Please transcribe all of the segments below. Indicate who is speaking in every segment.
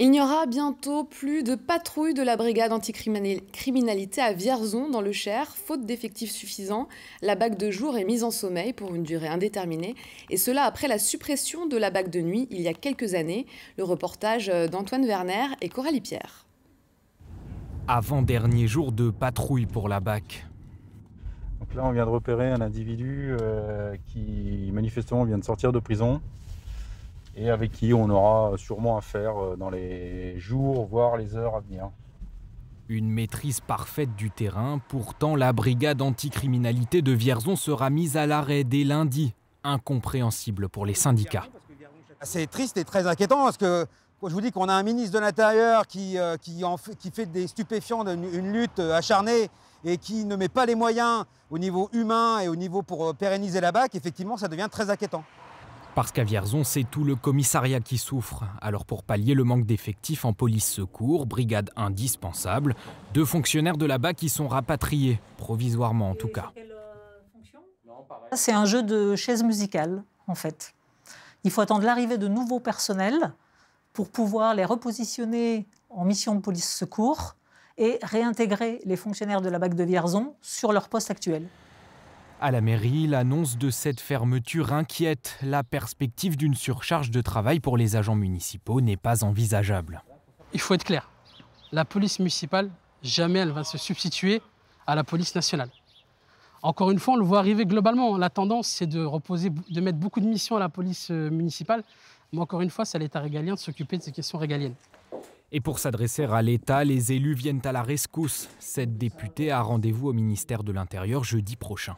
Speaker 1: Il n'y aura bientôt plus de patrouille de la brigade anticriminalité à Vierzon dans le Cher, faute d'effectifs suffisants. La bague de jour est mise en sommeil pour une durée indéterminée, et cela après la suppression de la bague de nuit il y a quelques années. Le reportage euh, d'Antoine Werner et Coralie Pierre.
Speaker 2: Avant-dernier jour de patrouille pour la BAC.
Speaker 3: Donc là, on vient de repérer un individu euh, qui manifestement vient de sortir de prison et avec qui on aura sûrement affaire euh, dans les jours, voire les heures à venir.
Speaker 2: Une maîtrise parfaite du terrain, pourtant la brigade anticriminalité de Vierzon sera mise à l'arrêt dès lundi, incompréhensible pour les syndicats.
Speaker 4: C'est triste et très inquiétant parce que je vous dis qu'on a un ministre de l'Intérieur qui, euh, fait, des stupéfiants une lutte acharnée et qui ne met pas les moyens au niveau humain et au niveau pour euh, pérenniser la BAC, effectivement ça devient très inquiétant.
Speaker 2: Parce qu'à Vierzon, c'est tout le commissariat qui souffre. Alors pour pallier le manque d'effectifs en police secours, brigade indispensable, deux fonctionnaires de là-bas qui sont rapatriés, provisoirement en tout cas.
Speaker 3: C'est un jeu de chaise musicale, en fait. Il faut attendre l'arrivée de nouveaux personnels pour pouvoir les repositionner en mission de police secours et réintégrer les fonctionnaires de la BAC de Vierzon sur leur poste actuel.
Speaker 2: À la mairie, l'annonce de cette fermeture inquiète. La perspective d'une surcharge de travail pour les agents municipaux n'est pas envisageable. Il faut être clair, la police municipale, jamais elle va se substituer à la police nationale. Encore une fois, on le voit arriver globalement. La tendance, c'est de reposer, de mettre beaucoup de missions à la police euh, municipale. Mais encore une fois, c'est à l'État régalien de s'occuper de ces questions régaliennes. Et pour s'adresser à l'État, les élus viennent à la rescousse. Cette députée a rendez-vous au ministère de l'Intérieur jeudi prochain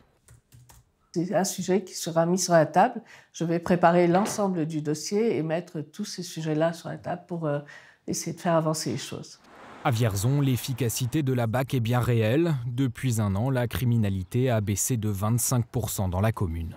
Speaker 3: c'est un sujet qui sera mis sur la table. Je vais préparer l'ensemble du dossier et mettre tous ces sujets-là sur la table pour euh, essayer de faire avancer les choses.
Speaker 2: À Vierzon, l'efficacité de la BAC est bien réelle. Depuis un an, la criminalité a baissé de 25% dans la commune.